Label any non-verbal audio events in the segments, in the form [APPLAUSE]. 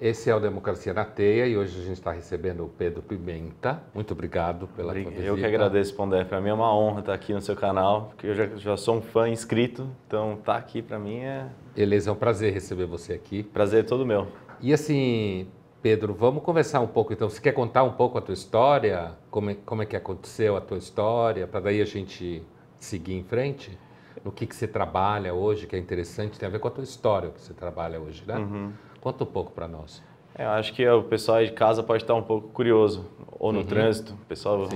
Esse é o Democracia na Teia e hoje a gente está recebendo o Pedro Pimenta. Muito obrigado pela Obrig... visita. Eu que agradeço, Pondé. Para mim é uma honra estar aqui no seu canal, porque eu já, já sou um fã inscrito, então estar tá aqui para mim é... Beleza, é um prazer receber você aqui. Prazer é todo meu. E assim, Pedro, vamos conversar um pouco então. Você quer contar um pouco a tua história? Como é, como é que aconteceu a tua história? Para daí a gente seguir em frente? No que, que você trabalha hoje, que é interessante, tem a ver com a tua história, o que você trabalha hoje, né? Uhum. Conta um pouco para nós. É, eu acho que o pessoal de casa pode estar um pouco curioso, ou no uhum. trânsito, o pessoal...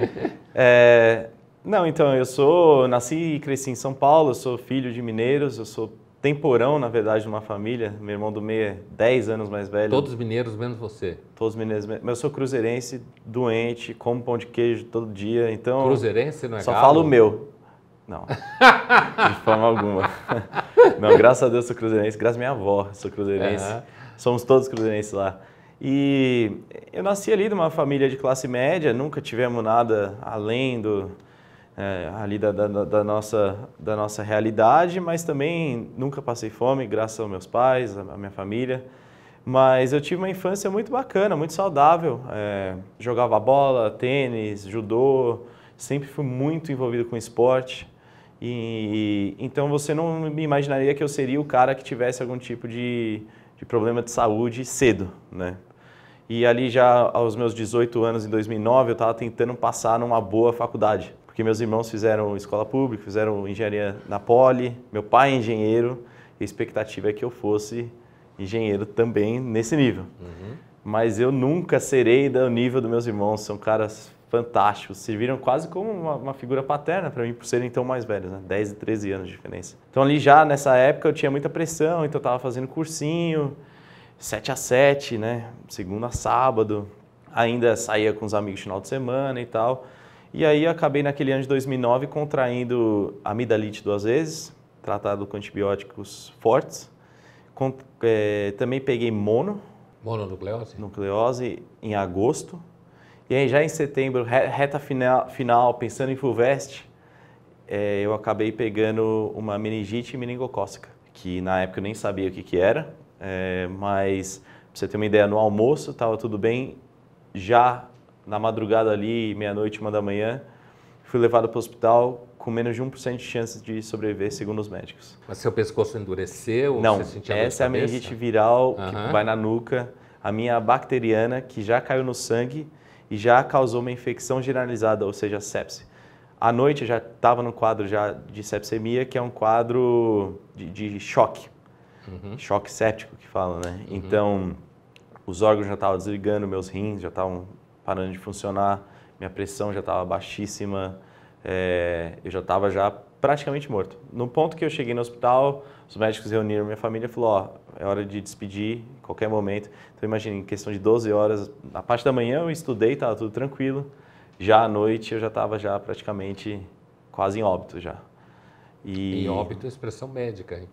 [LAUGHS] é, não, então, eu sou, nasci e cresci em São Paulo, eu sou filho de mineiros, eu sou temporão, na verdade, numa família. Meu irmão do meio é 10 anos mais velho. Todos mineiros, menos você. Todos mineiros. Mas eu sou cruzeirense, doente, como pão de queijo todo dia, então... Cruzeirense, não é Só galo? falo o meu. Não. De forma alguma. [LAUGHS] Não, graças a Deus sou cruzeirense, graças à minha avó sou cruzeirense. Uhum. Somos todos cruzeirenses lá. E eu nasci ali de uma família de classe média, nunca tivemos nada além do, é, ali da, da, da, nossa, da nossa realidade, mas também nunca passei fome, graças aos meus pais, à minha família. Mas eu tive uma infância muito bacana, muito saudável. É, jogava bola, tênis, judô, sempre fui muito envolvido com esporte. E, então você não me imaginaria que eu seria o cara que tivesse algum tipo de, de problema de saúde cedo, né? E ali já aos meus 18 anos, em 2009, eu estava tentando passar numa boa faculdade. Porque meus irmãos fizeram escola pública, fizeram engenharia na Poli, meu pai é engenheiro, e a expectativa é que eu fosse engenheiro também nesse nível. Uhum. Mas eu nunca serei do nível dos meus irmãos, são caras fantásticos, serviram quase como uma, uma figura paterna para mim, por serem tão mais velhos, né? 10 e 13 anos de diferença. Então ali já nessa época eu tinha muita pressão, então eu estava fazendo cursinho, 7 a 7, né? Segunda a sábado, ainda saía com os amigos no final de semana e tal. E aí acabei naquele ano de 2009 contraindo amidalite duas vezes, tratado com antibióticos fortes. Com, é, eh, também peguei mono. Mononucleose? Nucleose em agosto e aí já em setembro, reta final, final pensando em Fulvest, é, eu acabei pegando uma meningite meningocócica, que na época eu nem sabia o que, que era, é, mas pra você ter uma ideia, no almoço estava tudo bem, já na madrugada ali, meia-noite, uma da manhã, fui levado para o hospital com menos de 1% de chance de sobreviver, segundo os médicos. Mas seu pescoço endureceu? Não, essa é a meningite viral uhum. que vai na nuca, a minha bacteriana que já caiu no sangue, e já causou uma infecção generalizada, ou seja, sepse. À noite já estava no quadro já de sepsemia, que é um quadro de, de choque, uhum. choque séptico que fala, né? Uhum. Então, os órgãos já estavam desligando, meus rins já estavam parando de funcionar, minha pressão já estava baixíssima, é, eu já estava já praticamente morto. No ponto que eu cheguei no hospital, os médicos reuniram minha família e falou, ó, é hora de despedir, qualquer momento. Então imagina, em questão de 12 horas, na parte da manhã eu estudei, estava tudo tranquilo. Já à noite eu já estava já praticamente quase em óbito já. E... Em óbito é expressão médica, hein?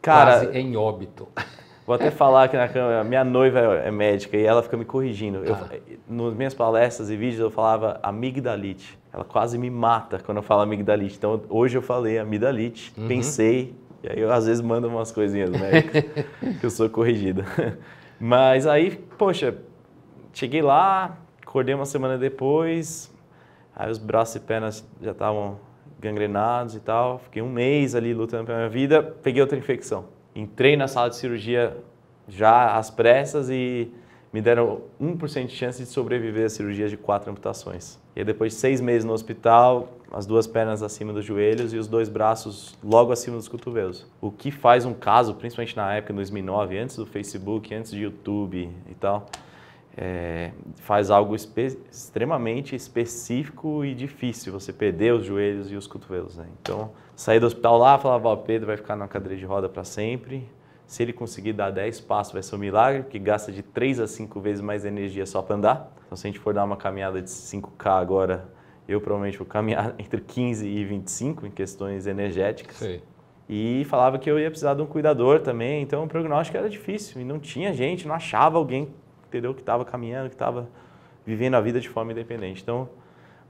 Cara, quase em óbito. [LAUGHS] Vou até falar aqui na câmera, minha noiva é, é médica e ela fica me corrigindo. Ah. Eu, tá. nas minhas palestras e vídeos eu falava amigdalite ela quase me mata quando eu falo amigdalite. Então hoje eu falei amigdalite, uhum. pensei, e aí eu às vezes mando umas coisinhas né? que eu [LAUGHS] sou corrigida. Mas aí, poxa, cheguei lá, acordei uma semana depois, aí os braços e pernas já estavam gangrenados e tal. Fiquei um mês ali lutando pela minha vida, peguei outra infecção. Entrei na sala de cirurgia já às pressas e me deram 1% de chance de sobreviver à cirurgias de quatro amputações. E aí, depois de seis meses no hospital, as duas pernas acima dos joelhos e os dois braços logo acima dos cotovelos. O que faz um caso, principalmente na época, em 2009, antes do Facebook, antes do YouTube e tal, é, faz algo espe extremamente específico e difícil, você perder os joelhos e os cotovelos. Né? Então, saí do hospital lá, falava, Pedro vai ficar na cadeira de roda para sempre, se ele conseguir dar 10 passos, vai ser um milagre, porque gasta de 3 a 5 vezes mais energia só para andar. Então, se a gente for dar uma caminhada de 5K agora, eu provavelmente vou caminhar [LAUGHS] entre 15 e 25 em questões energéticas. Sim. E falava que eu ia precisar de um cuidador também, então o prognóstico era difícil e não tinha gente, não achava alguém, entendeu, que estava caminhando, que estava vivendo a vida de forma independente. Então,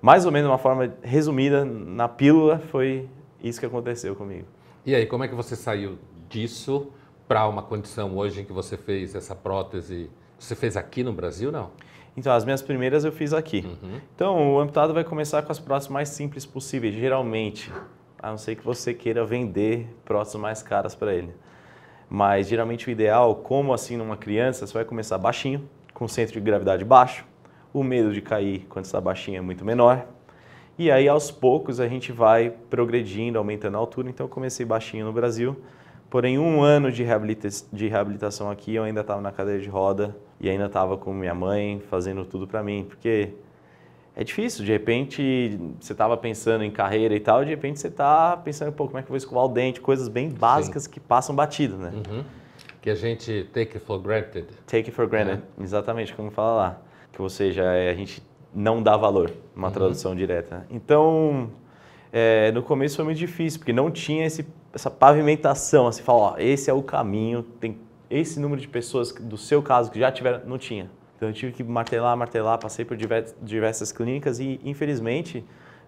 mais ou menos uma forma resumida na pílula foi isso que aconteceu comigo. E aí, como é que você saiu disso? para uma condição hoje em que você fez essa prótese, você fez aqui no Brasil, não? Então, as minhas primeiras eu fiz aqui. Uhum. Então, o amputado vai começar com as próteses mais simples possíveis, geralmente, a não ser que você queira vender próteses mais caras para ele. Mas, geralmente, o ideal, como assim numa criança, você vai começar baixinho, com centro de gravidade baixo, o medo de cair quando está baixinho é muito menor. E aí, aos poucos, a gente vai progredindo, aumentando a altura. Então, eu comecei baixinho no Brasil, Porém, um ano de, reabilita de reabilitação aqui, eu ainda estava na cadeira de roda e ainda estava com minha mãe fazendo tudo para mim, porque é difícil. De repente, você estava pensando em carreira e tal, e de repente você está pensando, pouco como é que eu vou escovar o dente? Coisas bem básicas Sim. que passam batido, né? Uhum. Que a gente take for granted. Take for granted, né? exatamente como fala lá. Que ou seja, é, a gente não dá valor, uma uhum. tradução direta. Então, é, no começo foi muito difícil, porque não tinha esse essa pavimentação, assim, falar, ó, esse é o caminho, tem esse número de pessoas do seu caso que já tiveram, não tinha. Então eu tive que martelar, martelar, passei por diversas clínicas e, infelizmente,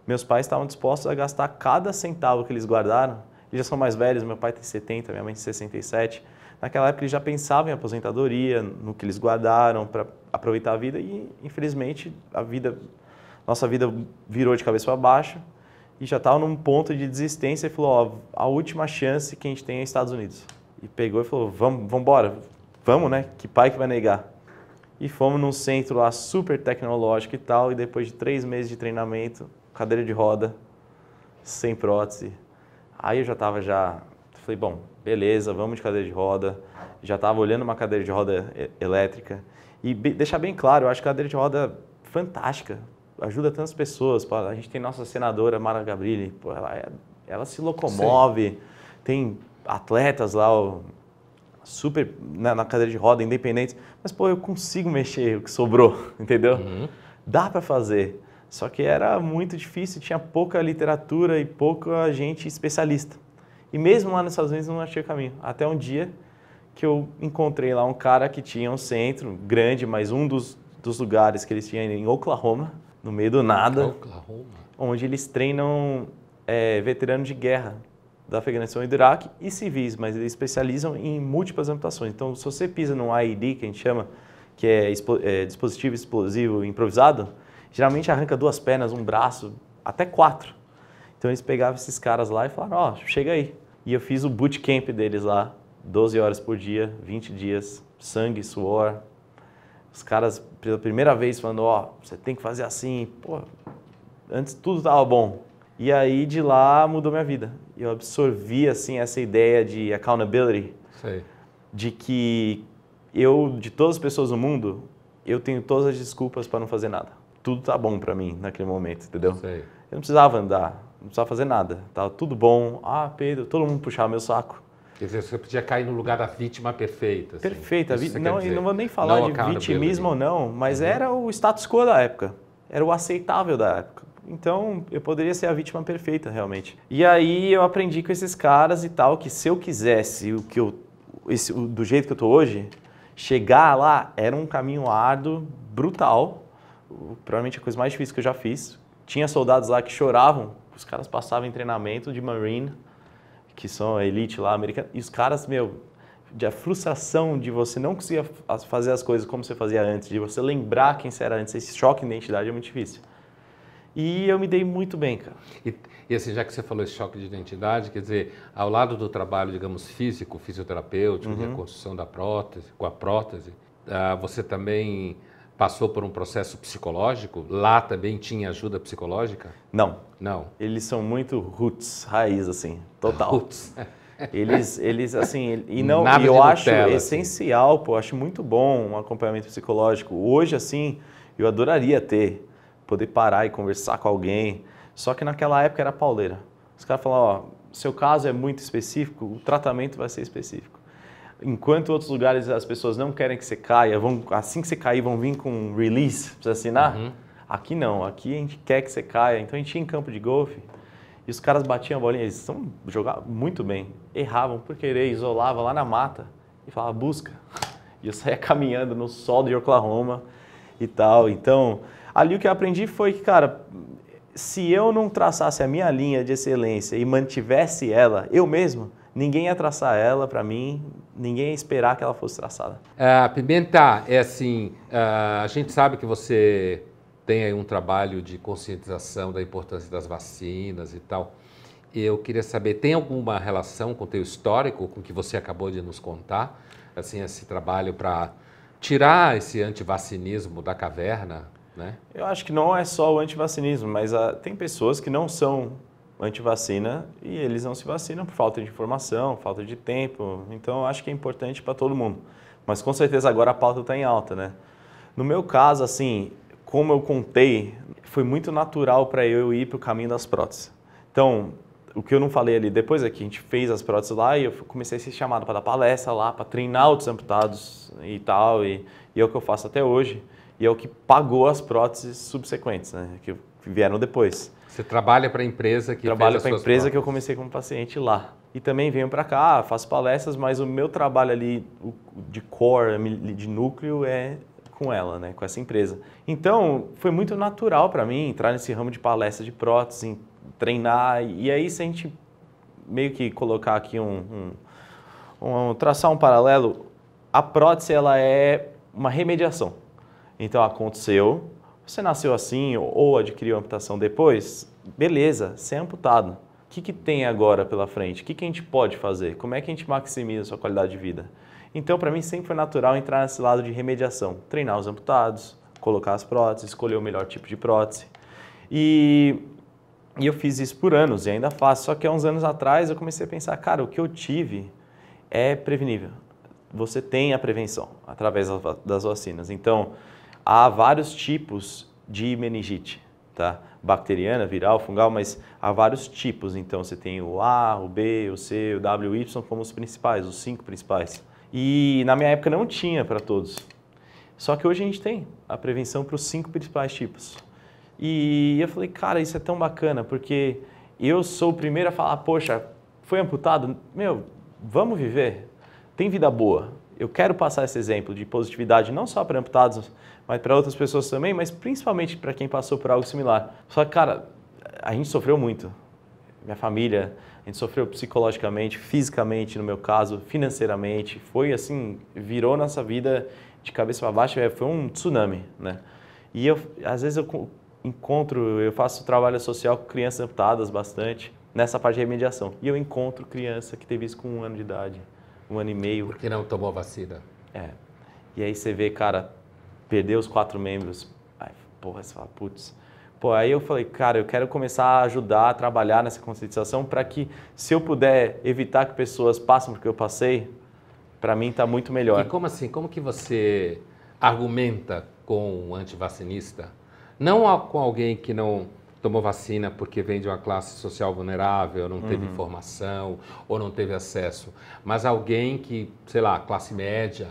meus pais estavam dispostos a gastar cada centavo que eles guardaram. Eles já são mais velhos, meu pai tem 70, minha mãe tem 67. Naquela época eles já pensavam em aposentadoria, no que eles guardaram para aproveitar a vida e, infelizmente, a vida, nossa vida virou de cabeça para baixo e já estava num ponto de desistência e falou, ó, a última chance que a gente tem é Estados Unidos. E pegou e falou, vamos, vamos embora, vamos, né? Que pai que vai negar? E fomos num centro lá super tecnológico e tal, e depois de três meses de treinamento, cadeira de roda, sem prótese. Aí eu já estava já, falei, bom, beleza, vamos de cadeira de roda. Já estava olhando uma cadeira de roda é, elétrica. E deixar bem claro, eu acho cadeira de roda é fantástica, ajuda tantas pessoas. A gente tem nossa senadora Mara Gabrilli, pô, ela, é, ela se locomove, Sim. tem atletas lá, ó, super na, na, cadeira de roda, independentes. Mas, pô, eu consigo mexer o que sobrou, [LAUGHS] entendeu? Uhum. Dá para fazer. Só que era muito difícil, tinha pouca literatura e pouca gente especialista. E mesmo lá nos Estados Unidos não achei caminho. Até um dia que eu encontrei lá um cara que tinha um centro grande, mas um dos, dos lugares que eles tinham em Oklahoma, no meio do nada, Oklahoma. onde eles treinam é, veteranos de guerra da Afeganistão e do Iraque e civis, mas eles especializam em múltiplas amputações. Então, se você pisa num IED, que a gente chama, que é, expo é dispositivo explosivo improvisado, geralmente arranca duas pernas, um braço, até quatro. Então, eles pegavam esses caras lá e falaram, ó, oh, chega aí. E eu fiz o bootcamp deles lá, 12 horas por dia, 20 dias, sangue, suor, os caras pela primeira vez falando, ó, oh, você tem que fazer assim, pô, antes tudo estava bom. E aí de lá mudou minha vida. Eu absorvi assim essa ideia de accountability, Sei. de que eu de todas as pessoas do mundo, eu tenho todas as desculpas para não fazer nada. Tudo tá bom para mim naquele momento, entendeu? Sei. Eu não precisava andar, não precisava fazer nada, tava tudo bom. Ah, Pedro, todo mundo puxava meu saco. Quer dizer, você podia cair no lugar da vítima perfeita. Assim. Perfeita. Não, não vou nem falar não de vitimismo ou não, mas uhum. era o status quo da época. Era o aceitável da época. Então, eu poderia ser a vítima perfeita, realmente. E aí eu aprendi com esses caras e tal, que se eu quisesse o que eu, esse, o, do jeito que eu tô hoje, chegar lá era um caminho árduo, brutal. Provavelmente a coisa mais difícil que eu já fiz. Tinha soldados lá que choravam, os caras passavam em treinamento de Marine que são a elite lá americana, e os caras, meu, de a frustração de você não conseguir fazer as coisas como você fazia antes, de você lembrar quem você era antes, esse choque de identidade é muito difícil. E eu me dei muito bem, cara. E, e assim, já que você falou esse choque de identidade, quer dizer, ao lado do trabalho, digamos, físico, fisioterapêutico, uhum. reconstrução da prótese, com a prótese, uh, você também passou por um processo psicológico? Lá também tinha ajuda psicológica? Não. Não. Eles são muito roots, raiz assim, total. Roots. [LAUGHS] Eles, eles assim, e não, e eu acho assim. essencial, pô, acho muito bom um acompanhamento psicológico. Hoje, assim, eu adoraria ter, poder parar e conversar com alguém. Só que naquela época era pauleira. Os caras falavam, ó, seu caso é muito específico, o tratamento vai ser específico. Enquanto outros lugares as pessoas não querem que você caia, vão, assim que você cair, vão vir com um release para você assinar. Uhum. Aqui não, aqui a gente quer que você caia. Então a gente ia em campo de golfe e os caras batiam a bolinha, eles são, jogavam muito bem, erravam por querer, isolava lá na mata e falavam busca. [LAUGHS] E eu saía caminhando no sol de Oklahoma e tal. Então ali o que eu aprendi foi que, cara, se eu não traçasse a minha linha de excelência e mantivesse ela eu mesmo, ninguém ia traçar ela para mim, ninguém ia esperar que ela fosse traçada. É, Pimenta, é assim, é, a gente sabe que você tem aí um trabalho de conscientização da importância das vacinas e tal. Eu queria saber, tem alguma relação com o teu histórico, com o que você acabou de nos contar? Assim, esse trabalho para tirar esse antivacinismo da caverna, né? Eu acho que não é só o antivacinismo, mas ah, tem pessoas que não são antivacina e eles não se vacinam por falta de informação, falta de tempo. Então, acho que é importante para todo mundo. Mas com certeza agora a pauta está em alta, né? No meu caso, assim, como eu contei, foi muito natural para eu ir para o caminho das próteses. Então, o que eu não falei ali depois é que a gente fez as próteses lá e eu comecei a ser chamado para dar palestra lá, para treinar outros amputados e tal, e, e, é o que eu faço até hoje. E é o que pagou as próteses subsequentes, né? Que vieram depois. Você trabalha para a empresa que trabalha para a empresa provas. que eu comecei como paciente lá. E também venho para cá, faço palestras, mas o meu trabalho ali de core, de núcleo, é com ela, né, com essa empresa. Então, foi muito natural para mim entrar nesse ramo de palestra de prótese, treinar. E aí, se a gente meio que colocar aqui um, um, um traçar um paralelo, a prótese ela é uma remediação. Então aconteceu, você nasceu assim ou adquiriu amputação depois? Beleza, você é amputado. O que, que tem agora pela frente? O que, que a gente pode fazer? Como é que a gente maximiza a sua qualidade de vida? Então, para mim, sempre foi natural entrar nesse lado de remediação, treinar os amputados, colocar as próteses, escolher o melhor tipo de prótese. E, e eu fiz isso por anos e ainda faço, só que há uns anos atrás eu comecei a pensar, cara, o que eu tive é prevenível. Você tem a prevenção através das vacinas. Então, há vários tipos de meningite, tá? Bacteriana, viral, fungal, mas há vários tipos. Então você tem o A, o B, o C, o W, o Y como os principais, os cinco principais. E na minha época não tinha para todos. Só que hoje a gente tem a prevenção para os cinco principais tipos. E eu falei, cara, isso é tão bacana, porque eu sou o primeiro a falar, poxa, foi amputado? Meu, vamos viver. Tem vida boa eu quero passar esse exemplo de positividade não só para amputados, mas para outras pessoas também, mas principalmente para quem passou por algo similar. Só que, cara, a gente sofreu muito. Minha família, a gente sofreu psicologicamente, fisicamente, no meu caso, financeiramente. Foi assim, virou nossa vida de cabeça para baixo, é, foi um tsunami, né? E eu, às vezes eu encontro, eu faço trabalho social com crianças amputadas bastante, nessa parte de remediação. E eu encontro criança que teve isso com um ano de idade um ano e meio. Porque não tomou vacina. É. E aí você vê, cara, perdeu os quatro membros. ai porra, você fala, putz. Pô, aí eu falei, cara, eu quero começar a ajudar a trabalhar nessa conscientização para que, se eu puder evitar que pessoas passem porque eu passei, para mim está muito melhor. E como assim? Como que você argumenta com um antivacinista? Não com alguém que não tomou vacina porque vem de uma classe social vulnerável, não teve uhum. informação ou não teve acesso, mas alguém que, sei lá, classe média,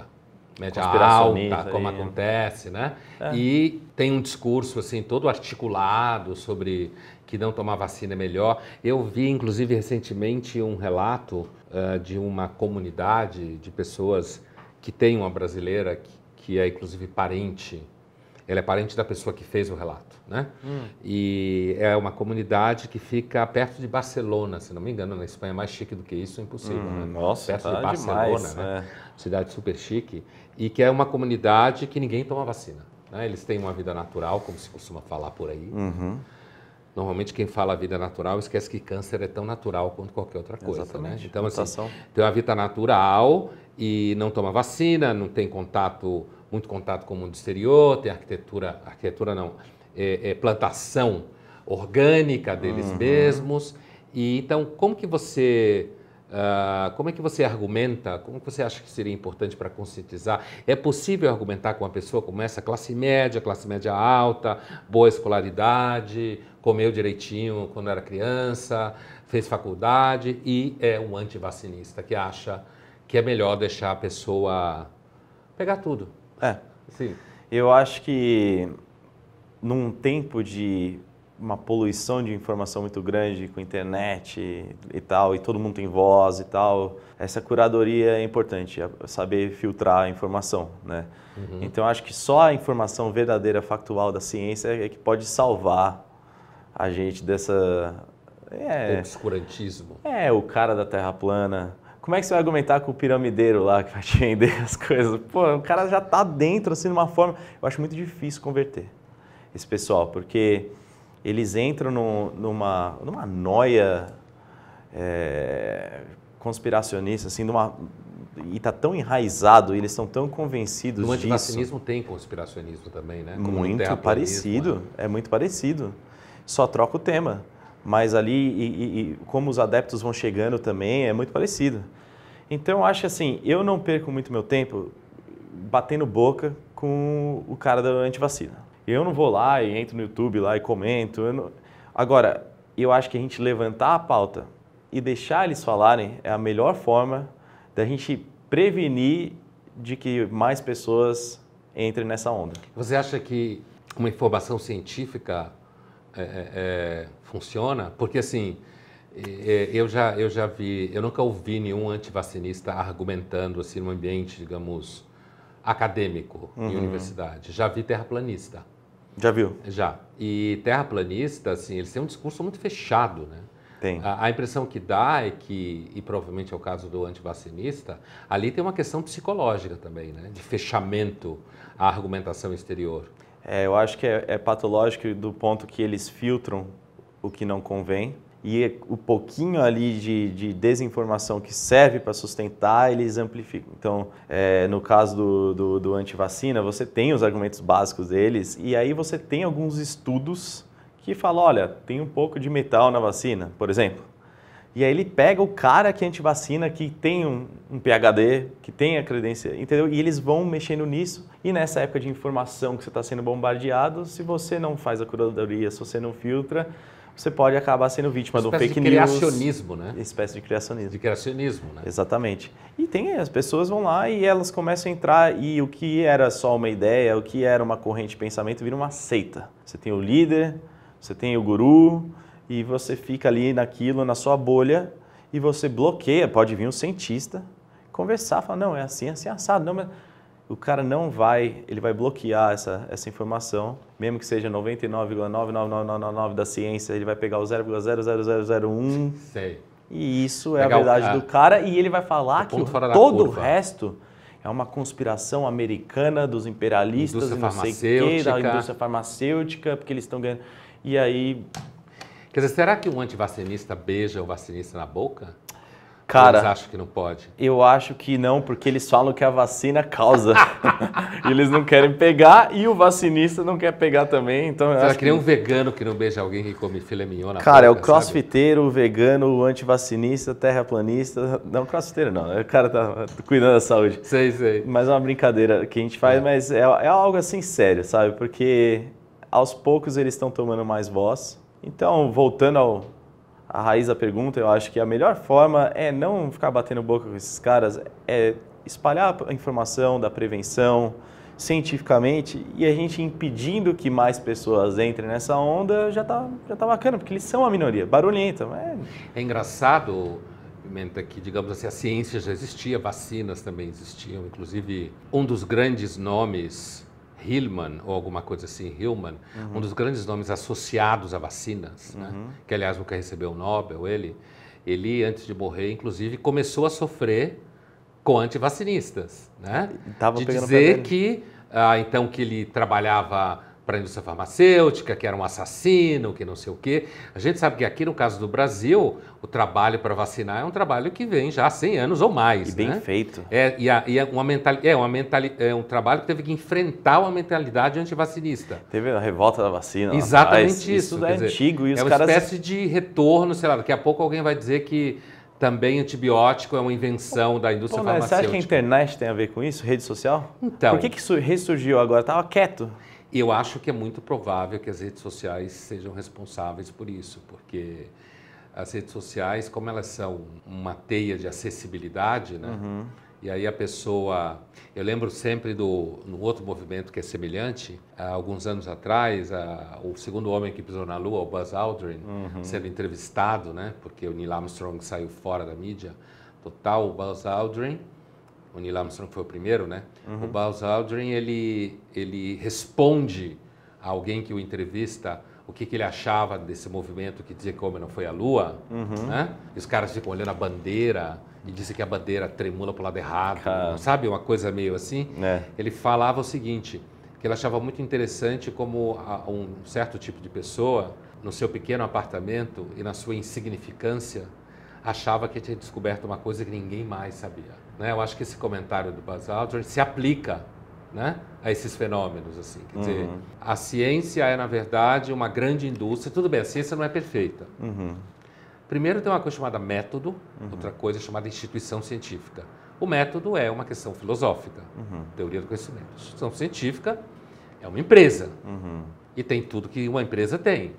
média alta, aí, como acontece, né? É. E tem um discurso assim todo articulado sobre que não tomar vacina é melhor. Eu vi, inclusive, recentemente um relato uh, de uma comunidade de pessoas que tem uma brasileira que, que é, inclusive, parente ele é parente da pessoa que fez o relato, né? Hum. E é uma comunidade que fica perto de Barcelona, se não me engano, na Espanha é mais chique do que isso, é impossível, hum, né? Nossa, perto tá de Barcelona, demais, né? É. Cidade super chique e que é uma comunidade que ninguém toma vacina. Né? Eles têm uma vida natural, como se costuma falar por aí. Uhum. Normalmente quem fala a vida natural esquece que câncer é tão natural quanto qualquer outra coisa, né? Exatamente. né? Então, assim, Mutação. tem uma vida natural e não toma vacina, não tem contato muito contato com o mundo exterior, tem arquitetura, arquitetura não, é, é plantação orgânica deles uhum. mesmos. E então, como que você Uh, como é que você argumenta? Como você acha que seria importante para conscientizar? É possível argumentar com uma pessoa como essa, classe média, classe média alta, boa escolaridade, comeu direitinho quando era criança, fez faculdade e é um antivacinista que acha que é melhor deixar a pessoa pegar tudo. É. Sim. Eu acho que num tempo de uma poluição de informação muito grande com internet e, tal, e todo mundo tem voz e tal. Essa curadoria é importante, é saber filtrar a informação, né? Uhum. Então acho que só a informação verdadeira, factual da ciência é que pode salvar a gente dessa é, obscurantismo. É, o cara da terra plana, como é que você vai argumentar com o piramideiro lá que vai te vender [LAUGHS] as coisas? Pô, o cara já está dentro, assim, de uma forma. Eu acho muito difícil converter esse pessoal, porque eles entram no, numa, numa noia é, conspiracionista, assim, numa, e está tão enraizado, e eles estão tão convencidos no disso. antivacinismo tem conspiracionismo também, né? Como muito parecido, né? é muito parecido. Só troca o tema mas ali e, e, como os adeptos vão chegando também é muito parecido. Então acho assim, eu não perco muito meu tempo batendo boca com o cara da antivacina. Eu não vou lá e entro no YouTube lá e comento. Eu não... Agora, eu acho que a gente levantar a pauta e deixar eles falarem é a melhor forma da gente prevenir de que mais pessoas entrem nessa onda. Você acha que uma informação científica é, é, é, funciona, porque assim, é, é, eu já, eu já vi, eu nunca ouvi nenhum antivacinista argumentando assim num ambiente, digamos, acadêmico uhum. em universidade. Já vi terraplanista. Já viu? Já. E terraplanista, assim, eles têm um discurso muito fechado, né? Tem. A, a impressão que dá é que, e provavelmente é o caso do antivacinista, ali tem uma questão psicológica também, né? De fechamento à argumentação exterior. É, eu acho que é, é patológico do ponto que eles filtram o que não convém e o pouquinho ali de, de desinformação que serve para sustentar, eles amplificam. Então, é, no caso do, do, do antivacina, você tem os argumentos básicos deles e aí você tem alguns estudos que falam, olha, tem um pouco de metal na vacina, por exemplo. E aí ele pega o cara que é antivacina, que tem um, um, PHD, que tem a credência, entendeu? E eles vão mexendo nisso. E nessa época de informação que você está sendo bombardeado, se você não faz a curadoria, se você não filtra, você pode acabar sendo vítima de um fake de news. criacionismo, né? Espécie de criacionismo. De criacionismo, né? Exatamente. E tem, as pessoas vão lá e elas começam a entrar e o que era só uma ideia, o que era uma corrente de pensamento, vira uma seita. Você tem o líder, você tem o guru, e você fica ali naquilo, na sua bolha, e você bloqueia. Pode vir um cientista conversar, falar, não, é assim, é assim, assado. Não, mas... O cara não vai, ele vai bloquear essa, essa informação, mesmo que seja 99,99999 da ciência, ele vai pegar o 0,00001. [LAUGHS] Sei. E isso é Legal. a verdade do cara, e ele vai falar que todo o resto é uma conspiração americana dos imperialistas, indústria não sei quê, da indústria farmacêutica, porque eles estão ganhando. E aí Quer dizer, será que um antivacinista beija o vacinista na boca? Cara, eles acham que não pode? Eu acho que não, porque eles falam que a vacina causa. [LAUGHS] eles não querem pegar e o vacinista não quer pegar também. Então Será que, que nem um vegano que não beija alguém que come filé mignon na Cara, boca, é o crossfiteiro, o vegano, o antivacinista, terraplanista. Não, crossfiteiro não. O cara tá cuidando da saúde. Sei, sei. Mas é uma brincadeira que a gente faz, é. mas é, é algo assim sério, sabe? Porque aos poucos eles estão tomando mais voz então, voltando ao, à raiz da pergunta, eu acho que a melhor forma é não ficar batendo boca com esses caras, é espalhar a informação da prevenção cientificamente e a gente impedindo que mais pessoas entrem nessa onda já tá, já tá bacana, porque eles são a minoria, barulhenta. Mas... É engraçado, Pimenta, que digamos assim, a ciência já existia, vacinas também existiam, inclusive um dos grandes nomes Hillman, ou alguma coisa assim, Hillman, uhum. um dos grandes nomes associados a vacinas, né? uhum. né? que aliás nunca recebeu o Nobel, ele, ele antes de morrer, inclusive, começou a sofrer com antivacinistas, né? de dizer que, ah, então, que ele trabalhava para a indústria farmacêutica, que era um assassino, que não sei o quê. A gente sabe que aqui, no caso do Brasil, o trabalho para vacinar é um trabalho que vem já há 100 anos ou mais. E bem né? feito. É, e, a, e é uma mental, é, uma mental, é um trabalho que teve que enfrentar uma mentalidade antivacinista. Teve a revolta da vacina. Exatamente isso. Isso né? é dizer, antigo. E os é uma caras... espécie de retorno, sei lá, daqui a pouco alguém vai dizer que também antibiótico é uma invenção da indústria Pô, farmacêutica. Você acha que a internet tem a ver com isso? Rede social? Então. Por que, que ressurgiu agora? Estava quieto. Eu acho que é muito provável que as redes sociais sejam responsáveis por isso, porque as redes sociais, como elas são uma teia de acessibilidade, né? Uhum. E aí a pessoa, eu lembro sempre do no outro movimento que é semelhante, há alguns anos atrás, a, o segundo homem que pisou na Lua, o Buzz Aldrin, uhum. sendo entrevistado, né? Porque o Neil Armstrong saiu fora da mídia total, o Buzz Aldrin o Neil Armstrong foi o primeiro, né? Uhum. O Buzz Aldrin, ele, ele responde a alguém que o entrevista o que, que ele achava desse movimento que dizia que o homem não foi à lua, uhum. né? E os caras ficam olhando a bandeira e dizem que a bandeira tremula para o lado errado, sabe? Uma coisa meio assim. É. Ele falava o seguinte, que ele achava muito interessante como a, um certo tipo de pessoa, no seu pequeno apartamento e na sua insignificância, achava que tinha descoberto uma coisa que ninguém mais sabia. Né? Eu acho que esse comentário do Buzz Aldrin se aplica né, a esses fenômenos. Assim. Quer uhum. dizer, a ciência é, na verdade, uma grande indústria. Tudo bem, a ciência não é perfeita. Uhum. Primeiro tem uma coisa chamada método, uhum. outra coisa chamada instituição científica. O método é uma questão filosófica, uhum. teoria do conhecimento. A instituição científica é uma empresa uhum. e tem tudo que uma empresa tem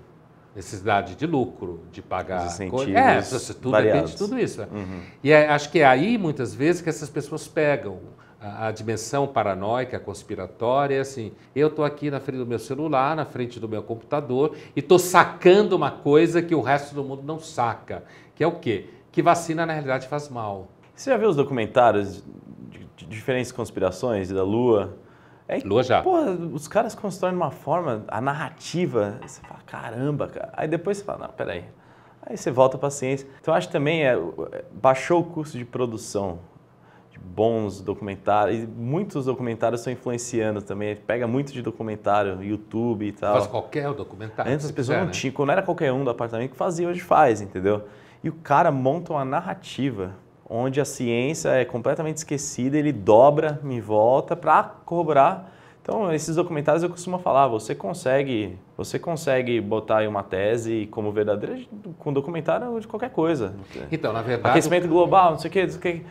necessidade de lucro, de pagar coisas. É, tudo variados. depende de tudo isso. Né? Uhum. E é, acho que é aí, muitas vezes, que essas pessoas pegam a, a dimensão paranoica, conspiratória, assim, eu estou aqui na frente do meu celular, na frente do meu computador, e estou sacando uma coisa que o resto do mundo não saca, que é o quê? Que vacina, na realidade, faz mal. Você já viu os documentários de, de diferentes conspirações e da Lua? É Lua já. Pô, os caras constroem de uma forma, a narrativa, você fala, caramba, cara. Aí depois você fala, não, peraí. Aí você volta para a ciência. Então acho que também é, é baixou o custo de produção de bons documentários. E muitos documentários estão influenciando também. Pega muito de documentário, YouTube e tal. Faz qualquer documentário. Antes as pessoas quiser, não né? tinham. Quando era qualquer um do apartamento que fazia, hoje faz, entendeu? E o cara monta uma narrativa onde a ciência é completamente esquecida, ele dobra, me volta para corroborar. Então, esses documentários eu costumo falar, você consegue, você consegue botar aí uma tese como verdadeira com documentário de qualquer coisa. Então, na verdade, aquecimento global, não sei o quê,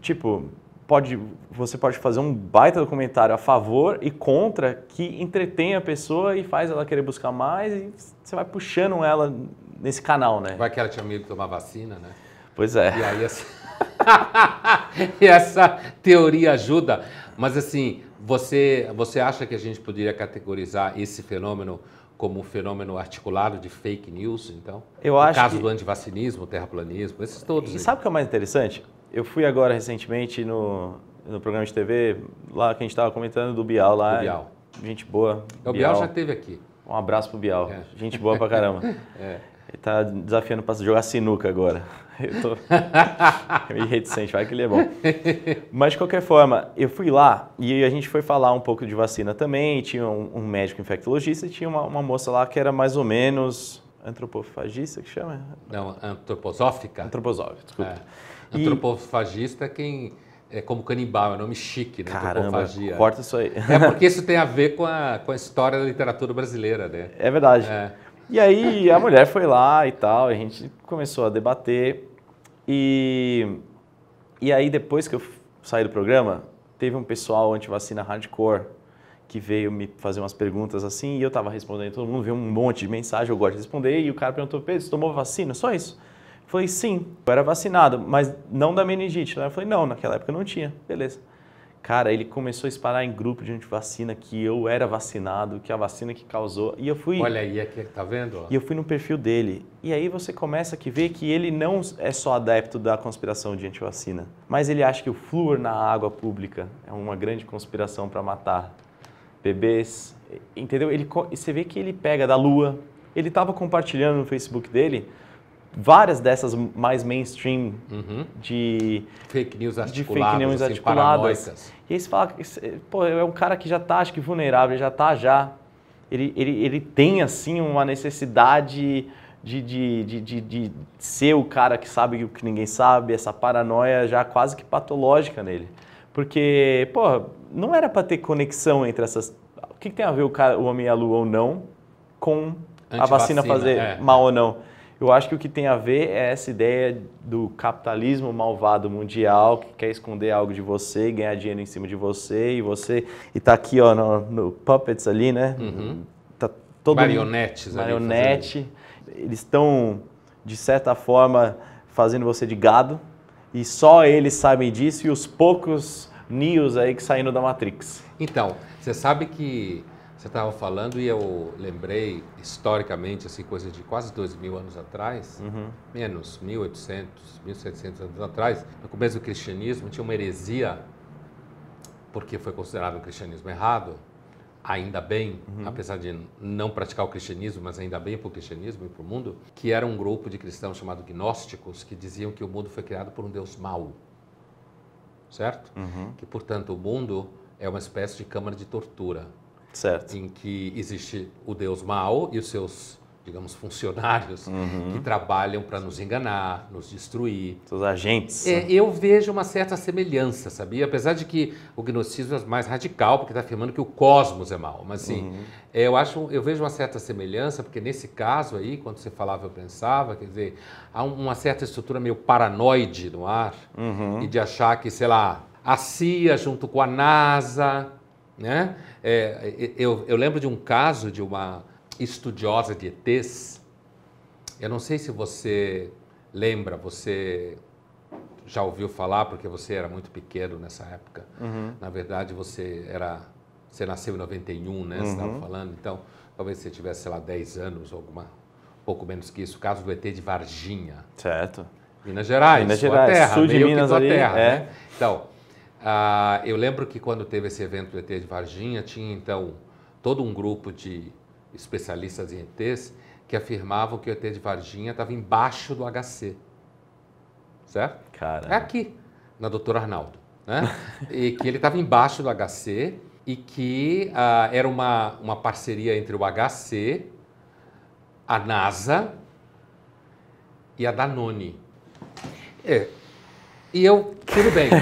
tipo, pode, você pode fazer um baita documentário a favor e contra que entretém a pessoa e faz ela querer buscar mais e você vai puxando ela nesse canal, né? Vai que ela tinha medo de tomar vacina, né? Pois é. E aí assim [LAUGHS] e essa teoria ajuda. Mas assim, você, você acha que a gente poderia categorizar esse fenômeno como um fenômeno articulado de fake news, então? Eu acho. O caso que... do antivacinismo, terraplanismo, esses todos. E sabe o que é mais interessante? Eu fui agora recentemente no, no programa de TV, lá que a gente estava comentando do Bial lá. Do Bial. Gente boa. O Bial, Bial já esteve aqui. Um abraço pro Bial. É. Gente boa pra caramba. [LAUGHS] é. Ele tá desafiando para jogar sinuca agora. [LAUGHS] Eu tô [LAUGHS] meio reticente, vai que ele é bom. Mas de qualquer forma, eu fui lá e a gente foi falar um pouco de vacina também. Tinha um, um médico infectologista e tinha uma, uma, moça lá que era mais ou menos antropofagista, que chama? Não, antroposófica? Antroposófica, desculpa. É. Antropofagista é quem é como canibal, é nome chique, né? Caramba, corta isso aí. É porque [LAUGHS] isso tem a ver com a, com a história da literatura brasileira, né? É verdade. É. E aí a mulher foi lá e tal, a gente começou a debater. E, e aí depois que eu saí do programa, teve um pessoal anti-vacina hardcore que veio me fazer umas perguntas assim e eu tava respondendo, todo mundo viu um monte de mensagem, eu gosto de responder, e o cara perguntou, Pedro, você tomou vacina? Só isso? Eu falei, sim, eu era vacinado, mas não da meningite. Né? Eu falei, não, naquela época não tinha. Beleza. Cara, ele começou a espalhar em grupo de antivacina que eu era vacinado, que a vacina que causou. E eu fui. Olha aí, aqui, tá vendo? E eu fui no perfil dele. E aí você começa a ver que ele não é só adepto da conspiração de antivacina, mas ele acha que o flúor na água pública é uma grande conspiração para matar bebês. Entendeu? Ele, você vê que ele pega da lua. Ele estava compartilhando no Facebook dele várias dessas mais mainstream uhum. de fake news articuladas, de fake news articuladas. Assim, e aí você fala, pô, é um cara que já tá acho que vulnerável, já tá já. Ele, ele, ele tem, assim, uma necessidade de, de, de, de, de ser o cara que sabe o que ninguém sabe, essa paranoia já quase que patológica nele. Porque, pô, não era para ter conexão entre essas... O que, que tem a ver o, cara, o homem e a lua ou não com a vacina fazer é. mal ou não? Eu acho que o que tem a ver é essa ideia do capitalismo malvado mundial que quer esconder algo de você, ganhar dinheiro em cima de você e você e tá aqui ó no, no puppets ali, né? Uhum. Tá todo marionetes, marionete. Eles estão de certa forma fazendo você de gado e só eles sabem disso e os poucos Neos aí que saindo da Matrix. Então, você sabe que você estava falando e eu lembrei historicamente, assim, coisa de quase dois mil anos atrás, uhum. menos 1800, 1700 anos atrás, no começo do cristianismo tinha uma heresia, porque foi considerado um cristianismo errado, ainda bem, uhum. apesar de não praticar o cristianismo, mas ainda bem para o cristianismo e para o mundo, que era um grupo de cristãos chamado gnósticos que diziam que o mundo foi criado por um Deus mau, certo? Uhum. Que, portanto, o mundo é uma espécie de câmara de tortura Certo. Em que existe o Deus mau e os seus, digamos, funcionários uhum. que trabalham para nos enganar, nos destruir. Seus agentes. É, né? eu vejo uma certa semelhança, sabia? Apesar de que o gnosticismo é mais radical, porque está afirmando que o cosmos é mau. Mas, assim, uhum. é, eu, acho, eu vejo uma certa semelhança, porque nesse caso aí, quando você falava, eu pensava, quer dizer, há uma certa estrutura meio paranoide no ar uhum. e de achar que, sei lá, a CIA junto com a NASA né? É, eu, eu lembro de um caso de uma estudiosa de ETs. Eu não sei se você lembra, você já ouviu falar, porque você era muito pequeno nessa época. Uhum. Na verdade, você era. Você nasceu em 91, né? Você estava uhum. falando, então talvez você tivesse, sei lá, 10 anos ou alguma, pouco menos que isso. O caso do ET de Varginha. Certo. Minas Gerais. Minas Gerais, terra, sul de Minas ali, terra, é. né? Então, ah, eu lembro que quando teve esse evento do ET de Varginha, tinha então todo um grupo de especialistas em ETs que afirmavam que o ET de Varginha estava embaixo do HC. Certo? Cara. É aqui, na Doutora Arnaldo. Né? [LAUGHS] e que ele estava embaixo do HC e que ah, era uma, uma parceria entre o HC, a NASA e a Danone. É. E eu, tudo bem. [LAUGHS]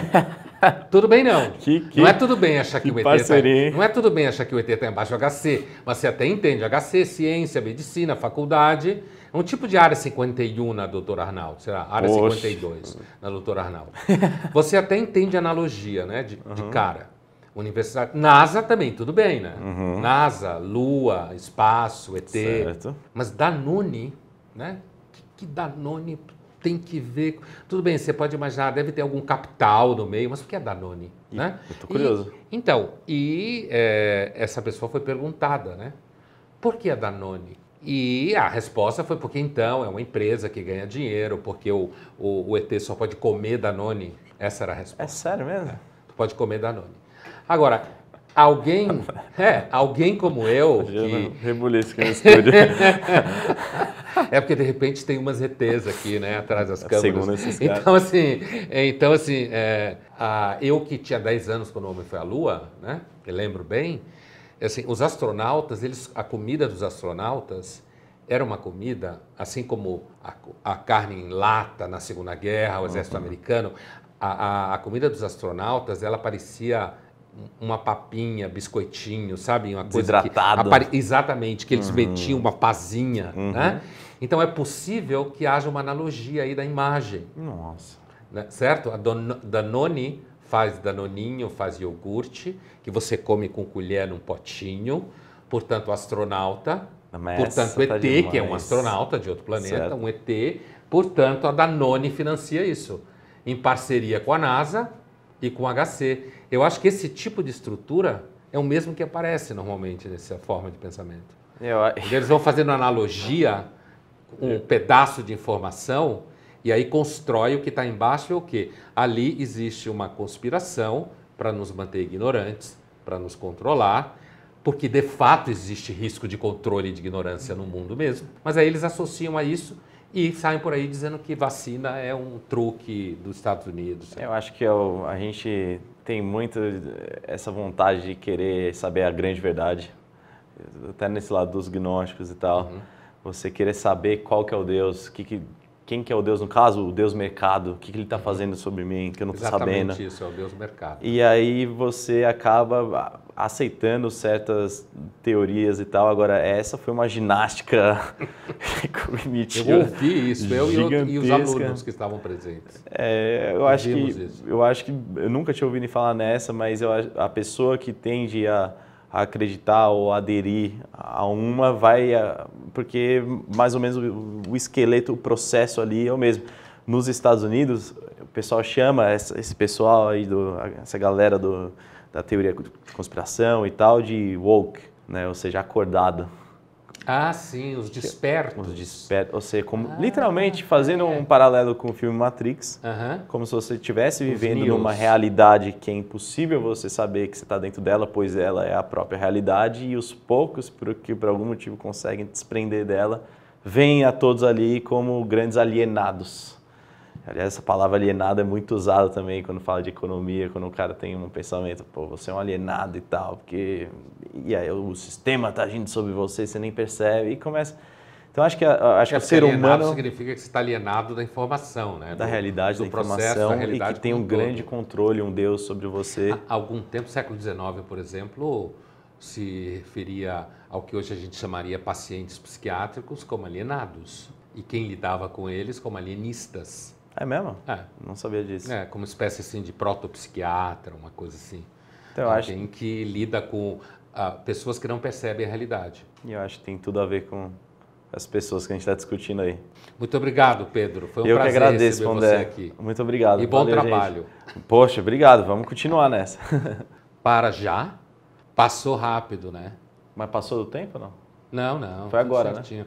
[LAUGHS] tudo bem não. Que, que, não é tudo bem achar que, que o ET tá- Não é tudo bem achar que o ET está embaixo do HC, mas você até entende. HC, ciência, medicina, faculdade. É um tipo de área 51 na doutora Arnaldo, será? Área Oxe. 52 na doutora Arnaldo. [LAUGHS] Você até entende analogia, né? De, uhum. de cara. Universidade. NASA também, tudo bem, né? Uhum. NASA, Lua, espaço, ET. Certo. Mas Danone, né? Que, que Danone tem que ver. Tudo bem, você pode imaginar, deve ter algum capital no meio, mas o que é Danone? E, né? muito tô curioso. E, então, e é, essa pessoa foi perguntada, né? Por que a Danone? E a resposta foi porque então é uma empresa que ganha dinheiro, porque o, o, o ET só pode comer Danone. Essa era a resposta. É sério mesmo? É, tu pode comer Danone. Agora, alguém, [LAUGHS] é, alguém como eu... Imagina, que... rebulhiço que no é porque de repente tem umas ETs aqui, né, atrás das é, câmeras. Segundo esses caras. Então, assim, é, então, assim é, a, eu que tinha 10 anos quando o homem foi à Lua, né, eu lembro bem, assim, os astronautas, eles, a comida dos astronautas era uma comida, assim como a, a carne em lata na Segunda Guerra, o exército uhum. americano, a, a, a comida dos astronautas, ela parecia uma papinha, biscoitinho, sabe? Uma coisa Desidratada. Que apare... Exatamente, que eles uhum. metiam uma pazinha, uhum. né? Então é possível que haja uma analogia aí da imagem. Nossa. Né? Certo? A Danone faz danoninho, faz iogurte, que você come com colher num potinho. Portanto, astronauta. Mas portanto, ET, tá que é um astronauta de outro planeta, certo. um ET. Portanto, a Danone financia isso. Em parceria com a NASA, e com HC. Eu acho que esse tipo de estrutura é o mesmo que aparece normalmente nessa forma de pensamento. Eu... Eles vão fazendo analogia com um é. pedaço de informação e aí constrói o que está embaixo é o quê? Ali existe uma conspiração para nos manter ignorantes, para nos controlar, porque de fato existe risco de controle e de ignorância no mundo mesmo. Mas aí eles associam a isso e saem por aí dizendo que vacina é um truque dos Estados Unidos. Eu acho que eu, é a gente tem muito essa vontade de querer saber a grande verdade, até nesse lado dos gnósticos e tal. Uhum. Você querer saber qual que é o Deus, que, que, quem que é o Deus, no caso, o Deus mercado, o que, que ele está uhum. fazendo sobre mim, que eu não estou sabendo. Exatamente isso, é o Deus mercado. E aí você acaba ah, aceitando certas teorias e tal. Agora, essa foi uma ginástica [LAUGHS] cognitiva. Eu ouvi isso, eu e, os alunos que estavam presentes. É, eu, acho que, eu acho que. Eu nunca tinha ouvido falar nessa, mas eu, a pessoa que tende a, a acreditar ou aderir a uma vai. A, porque mais ou menos o, o esqueleto, o processo ali é o mesmo. Nos Estados Unidos, o pessoal chama esse pessoal aí, do, essa galera do, da teoria de conspiração e tal, de woke, né? ou seja, acordado. Ah, sim, os despertos. Os despertos, ou seja, como, ah, literalmente tá. fazendo é. um paralelo com o filme Matrix, uh -huh. como se você estivesse vivendo numa realidade que é impossível você saber que você está dentro dela, pois ela é a própria realidade, e os poucos que por algum motivo conseguem desprender dela, vêm a todos ali como grandes alienados. Aliás, essa palavra alienado é muito usada também quando fala de economia, quando o cara tem um pensamento, pô, você é um alienado e tal, porque e aí, o sistema está agindo sobre você, você nem percebe, e começa... Então, acho que, a, acho é, que o ser humano... significa que você está alienado da informação, né? Da do, realidade, do da processo, informação, da realidade e que tem um todo. grande controle, um Deus sobre você. Há algum tempo, século XIX, por exemplo, se referia ao que hoje a gente chamaria pacientes psiquiátricos como alienados. E quem lidava com eles como alienistas. É mesmo? É. Não sabia disso. É, como espécie assim de protopsiquiatra, uma coisa assim. Então, eu acho... Tem que lida com ah, pessoas que não percebem a realidade. E eu acho que tem tudo a ver com as pessoas que a gente está discutindo aí. Muito obrigado, Pedro. Foi um eu prazer que agradeço, receber Pondé. você aqui. Muito obrigado. E bom Valeu, trabalho. Gente. Poxa, obrigado. Vamos continuar nessa. [LAUGHS] Para já? Passou rápido, né? Mas passou do tempo, não? Não, não. Foi agora, né? certinho. né?